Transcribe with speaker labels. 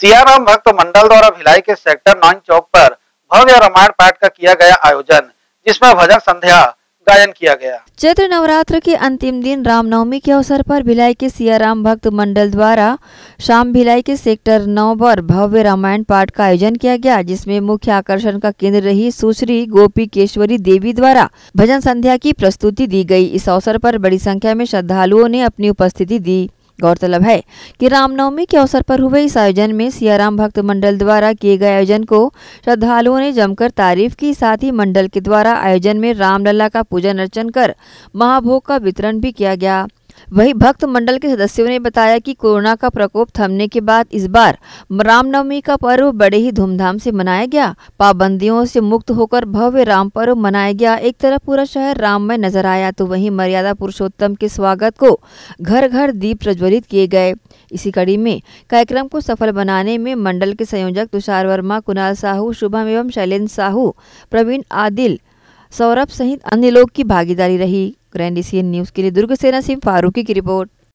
Speaker 1: सियाराम भक्त मंडल द्वारा भिलाई के सेक्टर नाइन चौक पर भव्य रामायण पाठ का किया गया आयोजन जिसमें भजन संध्या गायन किया गया
Speaker 2: चैत्र नवरात्र के अंतिम दिन रामनवमी के अवसर पर भिलाई के सियाराम भक्त मंडल द्वारा शाम भिलाई के सेक्टर नौ पर भव्य रामायण पाठ का आयोजन किया गया जिसमें मुख्य आकर्षण का केंद्र रही सुश्री गोपी केश्वरी देवी द्वारा भजन संध्या की प्रस्तुति दी गई इस अवसर पर बड़ी संख्या में श्रद्धालुओं ने अपनी उपस्थिति दी गौरतलब है कि रामनवमी के अवसर पर हुए इस आयोजन में सियाराम भक्त मंडल द्वारा किए गए आयोजन को श्रद्धालुओं ने जमकर तारीफ की साथ ही मंडल के द्वारा आयोजन में रामलला का पूजन अर्चन कर महाभोग का वितरण भी किया गया वहीं भक्त मंडल के सदस्यों ने बताया कि कोरोना का प्रकोप थमने के बाद इस बार रामनवमी का पर्व बड़े ही धूमधाम से मनाया गया पाबंदियों से मुक्त होकर भव्य राम पर्व मनाया गया एक तरफ पूरा शहर राम में नजर आया तो वहीं मर्यादा पुरुषोत्तम के स्वागत को घर घर दीप प्रज्वलित किए गए इसी कड़ी में कार्यक्रम को सफल बनाने में मंडल के संयोजक तुषार वर्मा कुणाल साहू शुभम एवं शैलेन्द्र साहू प्रवीण आदिल सौरभ सहित अन्य लोग की भागीदारी रही ग्रैंड एशियन न्यूज़ के लिए दुर्ग सेना सिंह फारूकी की रिपोर्ट